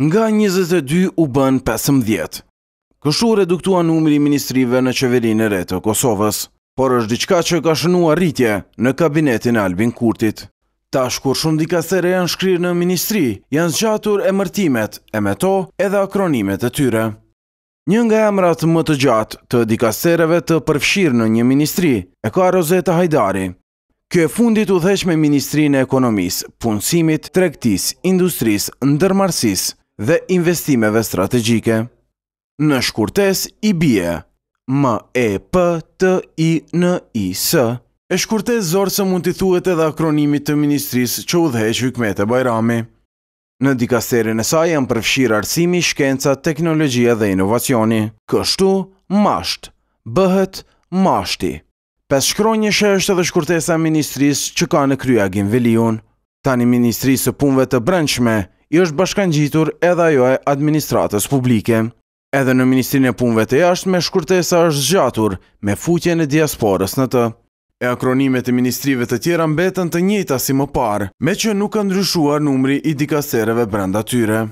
nga 22 u bën 15. Kështu reduktua numri i ministrive në qeverinë e re të Kosovës, por është diçka që ka shënua rritje në kabinetin Albin Kurtit. Tash kur shumë dikastere janë shkrirë në ministri, janë zgjatur emërtimet e me to edhe akronimet e tyre. Një nga emrat më të gjatë të dikastereve të përfshirë në një ministri e ka Rozeta Hajdari. Kjo e fundit u dhesh Ministrinë e Ekonomisë, Punësimit, Trektis, Industrisë, Ndërmarsis, dhe investimeve strategjike. Në shkurtes i bje, M-E-P-T-I-N-I-S. E shkurtes zorë se mund të thuet edhe akronimit të Ministrisë që u dheqë e Bajrami. Në dikasterin e saj janë përfshirë arsimi, shkenca, teknologjia dhe inovacioni. Kështu, masht, bëhet mashti. Pes shkronje që është edhe shkurtesa Ministrisë që ka në kryagin Gimveliun. Tani Ministrisë punve të brendshme, i është bashkan gjitur edhe ajo e administratës publike. Edhe në Ministrinë e Punve të Jashtë me shkurtesa është zgjatur me futje në diasporës në të. E akronimet e ministrive të tjera mbetën të njëta si më parë, me që nuk ka ndryshuar numri i dikasereve brenda tyre.